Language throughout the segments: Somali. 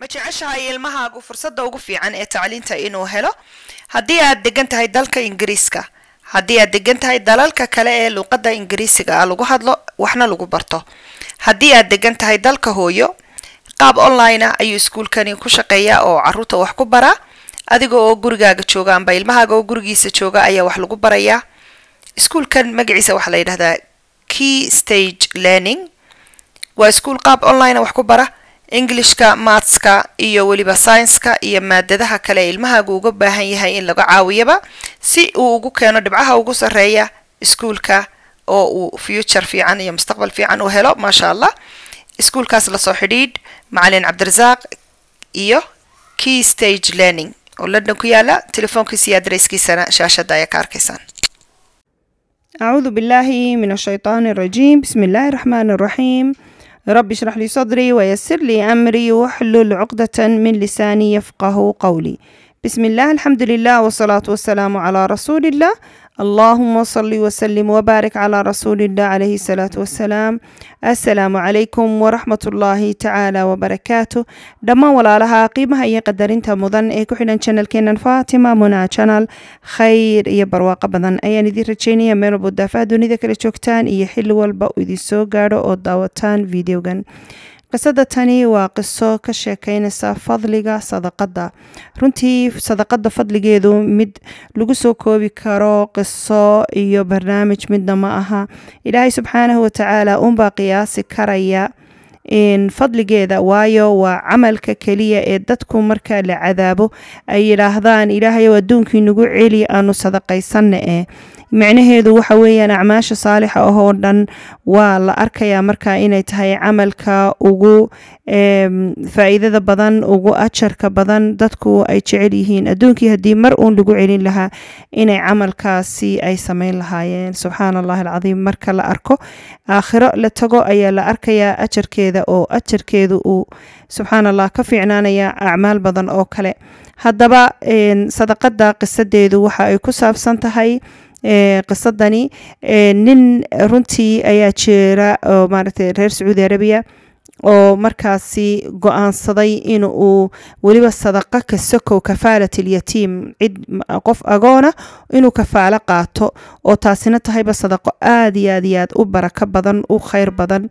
ma jeceshahay ilmahaagu fursada ugu fiican ee tacliinta inuu helo haddii aad degan tahay dalka ingiriiska haddii aad degan tahay dalalka kale ee luuqadda ingiriisiga lagu hadlo waxna lagu barto haddii aad degan tahay dalka hooyo qaab online ah ayuu iskuulkani ku shaqeeyaa oo caruurta wax ku baraa adiga oo gurigaaga jooga amba ilmahaaga oo gurigiisa jooga ayaa wax lagu barayaa iskuulkan magaciisa waxaa la yidhahdaa key stage learning waa iskuul qaab online wax ku bara ingilishka maatska iyo weliba saynska iyo maadadaha kale ilmahagu uga baahan yahay in laga caawiyaba si uu ugu keeno dhibcaha ugu sarreeya iskuulka oo uu future fiican iyo mustaqbal fiican u helo maasha allah iskuulkaas lasoo xidhiidh macalin cabdirasaaq iyo key stage learning oo london ku yaala telefoonkiisa iyo adreyskiisana shaashadda ayaa ka arkaysaan أعوذ بالله من الشيطان الرجيم بسم الله الرحمن الرحيم رب اشرح لي صدري ويسر لي أمري واحلل عقدة من لساني يفقه قولي بسم الله الحمد لله والصلاة والسلام على رسول الله اللهم صل وسلم وبارك على رسول الله عليه الصلاة والسلام السلام عليكم ورحمة الله تعالى وبركاته دما ولا لها قيمة هي قدر انت مضن اي كحيلان شانل كينان فاطمة منى شانل خير اي برواق بدن اي ندير رجيني يا ميل بودافا دوني ذاك الشوكتان اي حلوة البا ويدي سوغارو او داوتان فيديو جن qisada tani waa qiso ka sheekeynaysa fadliga sadaqada runtii sadaqada fadligeedu mid lagu soo koobi karo qiso iyo barnaamij midna ma aha ilaahay subxaanahu watacaala unbaa qiyaasi karaya fadligeeda waayo waa camalka keliya ee dadku markaa la cadaabo ay yidhaahdaan ilaahayow adduunkii nagu celi aanu sadaqaysanna eh micnaheedu waxa weeyaan acmaasha saalixa ah oo dhan waa la arkayaa marka inay tahay camalka ugu faa'iidada badan ugu ajarka badan dadku ay jecel yihiin adduunkii haddii mar uun lagu celin lahaa inay camalkaasi ay sameyn lahaayeen subxaan allahi alcadiim marka la arko aakhiro la tago ayaa la arkayaa ajarkeeda oo ajarkeedu uu subxaan allah ka fiicnaanaya acmaal badan oo kale haddaba sadaqada qisadeedu waxa ay ku saabsan tahay qisadani nin runtii ayaa jira oo maaragtay reer sacuudi arabiya oo markaasi go-aansaday in uu weliba sadaqo ka sokow kafaalat ilyatiim cid qof agoona inuu kafaalo qaato oo taasina tahayba sadaqo aad iyo aad iyo aad u barako badan u khayr badan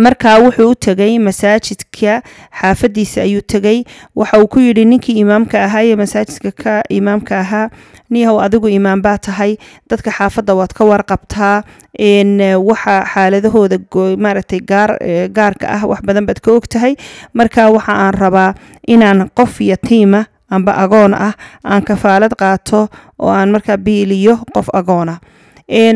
markaa wuxuu u tegay masaajidka xaafadiisa ayuu tegay waxa uu ku yidhi ninkii imaamka ahaa ee masaajidka ka imaamka ahaa niyahow adigu imaam baa tahay dadka xaafadda waad ka warqabtaa waxa xaaladahooda maaragtay gaar gaarka ah wax badan baad ka ogtahay marka waxa aan rabaa inaan qof yatiima amba agoon ah aan kafaalad qaato oo aan markaa biiliyo qof agoona ah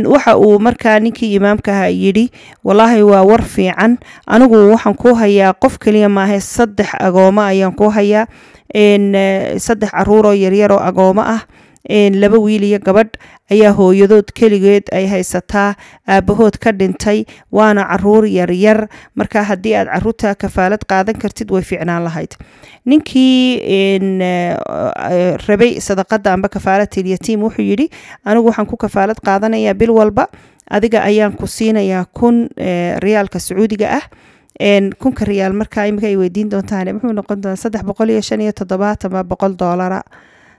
waxa uu markaa ninkii imaamkaha yidhi walaahi waa war fiican anigu waxaan ku hayaa qof keliya maaha saddex agooma ayaan ku hayaa eh, saddex caruuroo yaryaroo agooma ah laba wiil iyo gabadh ayaa hooyadood keligeed ay haysataa aabahood ka dhintay waana caruur yaryar markaa haddii aad caruurta kafaalad qaadan kartid way ficnaan lahayd ninkii eh, rabay sadaqada amba kafaalatyatiim wuxuu yidhi anigu waxaan ku kafaalad qaadanayaa bil walba adiga ayaan ku siinayaa kun eh, riyaalka sacuudiga ah kunka riyaal markaa imika ay weydiin doontaan muxuu noqon doona saddex boqol iyo shan iyo toddobaatan baa boqol doolara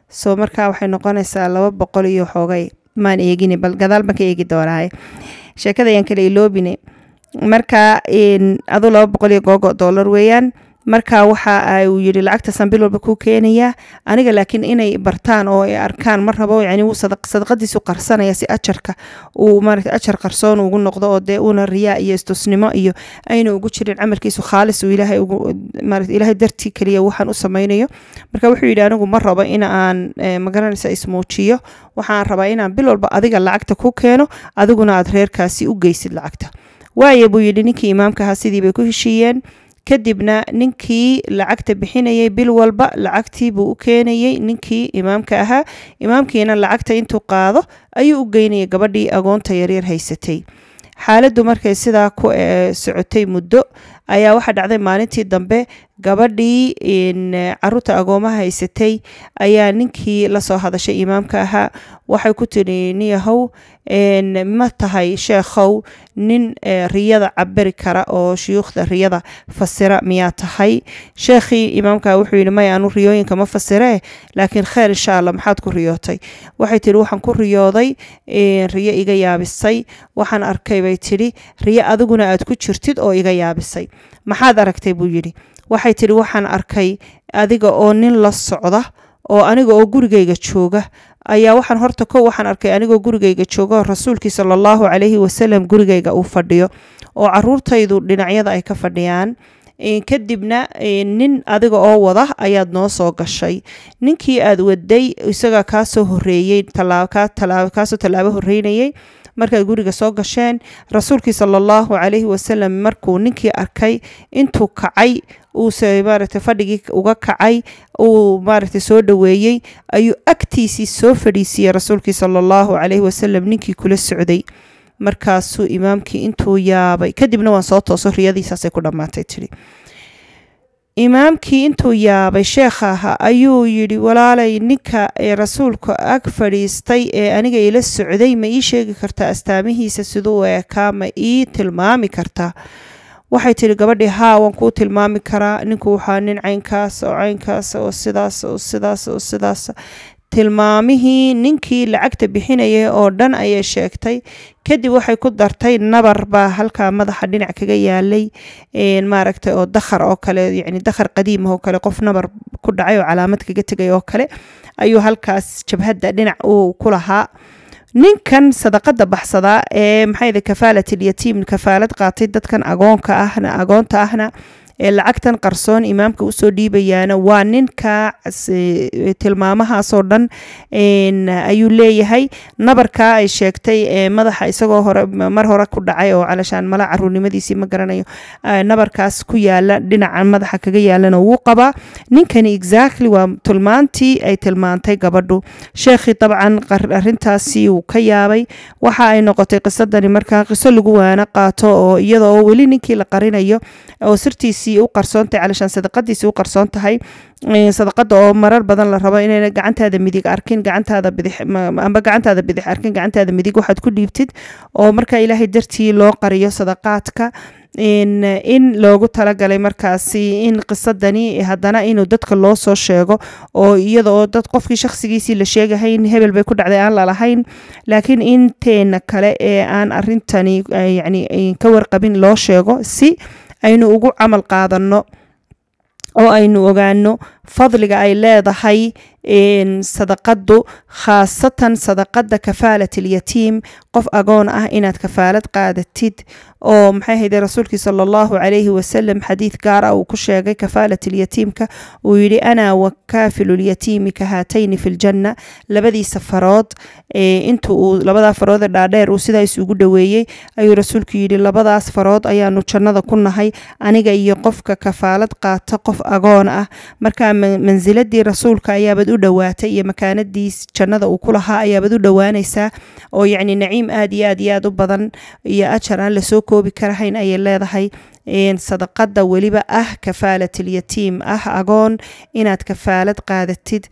soo markaa waxay noqonaysaa laba boqol iyo xoogay maan eegin bal gadaal baan ka eegi doonaaye sheekada ayaan kala iloobine markaa adu laba boqol iyo googo dollar weeyaan marka waxa uu yiri lacagta sanbil walba kuu keenaya aniga laakiin inay bartaan oo arkaan ma rabo yani wuu sadaqadiisu qarsanaya si ajarka uu maarata ajar qarsoon ugu noqdo oo dee uuna riyaa iyo istusnimo iyo ayna ugu jirin camalkiisu khaalis uu ilaahay ugu maarata ilaahay dartii keliya waxaan u samaynayo marka wuxuu yidhi anigu ma rabo in aan eh, magaranaysa ismuujiyo waxaan rabaa inaan bil walba adiga lacagta ku keeno adiguna aad reerkaasi u geysid lacagta waaye buu yidhi ninkii imaamka sidii bay ku heshiiyeen kadibna ninkii lacagta bixinayay bil walba lacagtii buu u keenayay ninkii imaamka ahaa imaamkiina lacagta intuu qaado ayuu u geynayay gabadhii agoonta yaryar haysatay xaaladdu markay sidaa ku eh, socotay muddo ayaa waxaa dhacday maalintii dambe gabadhii eh, caruurta agooma haysatay ayaa ninkii lasoo hadashay imaamka ahaa waxay ku tiri niyahow ma tahay sheekhow nin eh, riyada cabiri kara oo shuyuukhda riyada fasira miyaa tahay sheekhii imaamka wuxuu yidhi maya anu riyooyinka ma fasiree laakiin kheyr insha allah maxaad ku riyootay waxay tidhi waxaan ku riyooday eh, riyo iga yaabisay waxaan arkay bay tidhi riyo adiguna aad ku jirtid oo iga yaabisay maxaad aragtay buu yidhi waxay tidhi waxaan arkay adiga oo nin la socda oo aniga oo gurigayga jooga ayaa waxaan horta kow waxaan arkay anigoo gurigayga jooga oo rasuulkii sala allahu calayhi wasalam gurigayga uu fadhiyo oo caruurtaydu dhinacyada ay ka fadhiyaan kadibna nin adiga oo wada ayaad noo soo gashay ninkii aad waday isagaa kaasoo horeeyey kaasoo tallaabo horeynayay markaad guriga soo gasheen rasuulkii sala allahu calayhi wasalam markuu ninkii arkay intuu kacay uuse maaragtay fadhigii uga kacay uu maaragtay soo dhoweeyey ayuu agtiisii soo fadhiisiiyey rasuulkii sala allahu calayhi wasalam ninkii kula socday markaasuu imaamkii intuu yaabay kadibna waan soo tooso riyadiisaasay ku dhammaatay tidhi imaamkii intuu yaabay sheekha ahaa ayuu yidhi walaalay ninka ee rasuulka ag fadhiistay ee aniga ila socday ma ii sheegi kartaa astaamihiisa siduu eekaa ma ii tilmaami kartaa waxay tidhi gabadhii haa waan kuu tilmaami karaa ninku waxaa nin caynkaas oo caynkaas oo sidaas oo sidaas oo sidaas tilmaamihii ninkii lacagta bixinayay oo dhan ayay sheegtay kadib waxay ku dartay nabar baa halkaa madaxa dhinac kaga yaalay maaragtay oo dakhar oo kale yani dakhar qadiima ah oo kale qof nabar ku dhacay oo calaamad kaga tegay oo kale ayuu halkaas jabhadda dhinac uu ku lahaa ninkan sadaqada baxsadaa ee maxay kafaalat ilyatiim kafaalad qaatay dadkan agoonka ahna agoonta ahna ee lacagtan qarsoon imaamka usoo dhiibayaana waa ninka tilmaamahaasoo dhan ayuu leeyahay nabarkaa ay sheegtay ee madaxa isagoo hore mar hore ku dhacay oo calashaan mala caruurnimadiisii ma garanayo nabarkaas ku yaala dhinaca madaxa kaga yaalana wuu qabaa ninkani exactly waa tilmaantii ay tilmaantay gabadhu sheekhii dabcan arintaasi uu ka yaabay waxa ay noqotay qisadani markaa qiso lagu waana qaato oo iyadoo weli ninkii la qarinayo oo sirtiisi sadaqadiisii u qarsoontahay alshan sadaqadiisii u qarsoon tahay sadaqada oo marar badan la rabo inayna gacantaada midig arkin gacantaada bidix amba gacantaada bidix arkin gacantaada midig waxaad ku dhiibtid oo marka ilaahay dartii loo qariyo sadaqaadka in loogu talagalay markaasi in qisadani haddana inuu dadka loo soo sheego oo iyada oo dad qofkii shakhsigiisii la sheegahayn hebel bay ku dhacday aan lalahayn laakiin inteena kale ee aan arintani yacni ka warqabin loo sheego si aynu ugu camal qaadanno oo aynu ogaano fadliga ay leedahay sadaqadu khaasatan sadaqada kafaalat ilyatiim qof agoon ah inaad kafaalad qaadatid oo maxay hayde rasuulkii sala allahu calayhi wasalam xadiid gaar ah uu ku sheegay kafaalat ilyatiimka uu yidhi anaa wakaafilu lyatiimi ka haatayni fi ljanna labadii safarood inta uu labadaa farood ee dhaadheer uu sidaa isugu dhoweeyey ayuu rasuulku yidhi labadaas farood ayaanu jannada ku nahay aniga iyo qofka kafaalad qaata qof manziladii rasuulka ayaabaad u dhowaatay iyo makaanadii jannada uu ku lahaa ayaabaad u dhowaanaysaa oo yacni naciim aad iyo aad iyo aad u badan iyo ajar aan lasoo koobi karahayn ayay leedahay sadaqada weliba ah kafaalat ilyatiim ah agoon inaad kafaalad qaadatid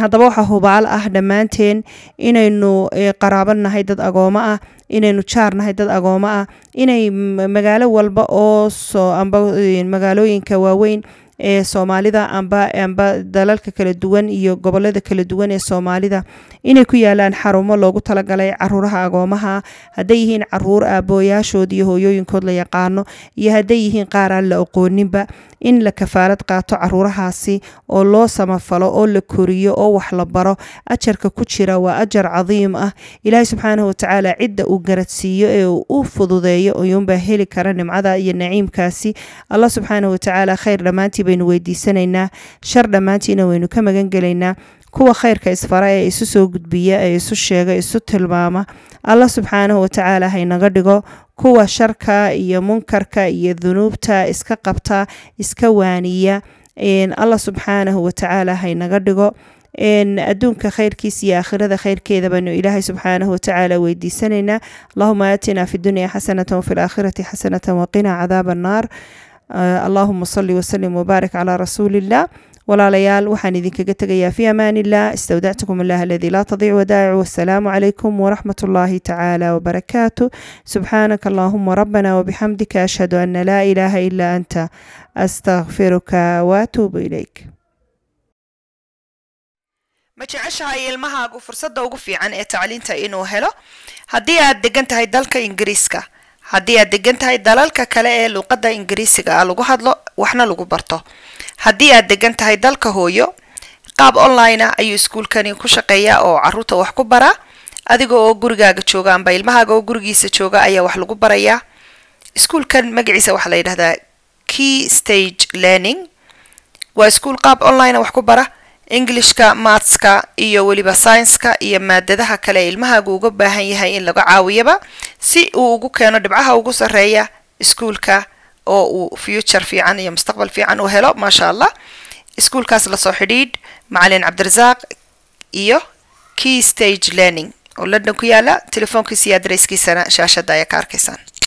haddaba waxaa hubaal ah dhammaanteen inaynu e, qaraabo nahay dad agoomo ah inaynu jaar nahay dad agoomo ah inay magaalo walba oo soo amba e, magaalooyinka waaweyn ee soomaalida amba amba dalalka kala duwan iyo gobolada kala duwan ee soomaalida inay ku yaalaan xarumo loogu talagalay caruuraha agoomaha hadday yihiin caruur aabooyaashood iyo hooyooyinkood la yaqaano iyo hadday yihiin qaar aan la aqooninba in la kafaalad qaato caruurahaasi oo loo samafalo oo la koriyo oo wax la baro ajarka ku jira waa ajar cadiim ah ilaahay subxaanahu watacaala cidda uu garadsiiyo ee u fududeeyo uyuunbaa heli kara nimcada iyo naciimkaasi allah subxaanahu watacaala khayr dhammaantiiba baynu weydiisanaynaa shar dhammaantiina waynu ka magan kuwa khayrka isfara ee isu soo gudbiya ee isu sheega isu tilmaama allah subxaanahu watacaala haynaga dhigo kuwa sharka iyo munkarka iyo dunuubta iska qabta iska waaniya allah subxaanahu watacaala haynaga dhigo adduunka khayrkiisa iyo aakhirada khayrkeeda baynu ilaahay subxaanahu watacaala weydiisanaynaa allahuma aatinaa fi dunya xasanata wafi laakhirati xasanata waqinaa cadaaba annaar allahuma sali wslim wbaarik calaa rasuuli illah walaalayaal waxaan idinkaga tegayaa fi amaan illah istawdactukum allah aladii laa tadiic wadaacu wasalaamu calaykum waraxmat ullaahi tacaala wbarakaatu subxaanaka allahuma rabbana wbixamdika ashhadu ana laa ilaaha ilaa anta astakfiruka waatuubu ilayk ma jeceshahay ilmahaagu fursadda ugu fiican ee tacliinta inuu helo haddii aad degan tahay dalka ingiriiska haddii aad degan tahay dalalka kale ee luuqadda ingiriisiga a ah lagu hadlo waxna lagu barto haddii aad degan tahay dalka hooyo qaab online ah ayuu iskuulkani ku shaqeeyaa oo caruurta wax ku bara adiga oo gurigaaga jooga amba ilmahaaga oo gurigiisa jooga ayaa wax lagu barayaa iskuulkan magaciisa waxaa la yidhahdaa key stage learning waa iskuul qaab online ah wax ku bara englishka maatska iyo weliba scienska iyo maadadaha kale ee ilmahaagu uga baahan yahay in laga caawiyaba si uu ugu keeno dhibcaha ugu sarreeya iskuulka oo uu future fiican iyo mustaqbal fiican uu helo maasha allah iskuulkaas lasoo xidhiidh macalin cabdirasaaq iyo key stage learning oo london ku yaala telefoonkiisa iyo adareyskiisana shaashadda ayaa ka arkaysaan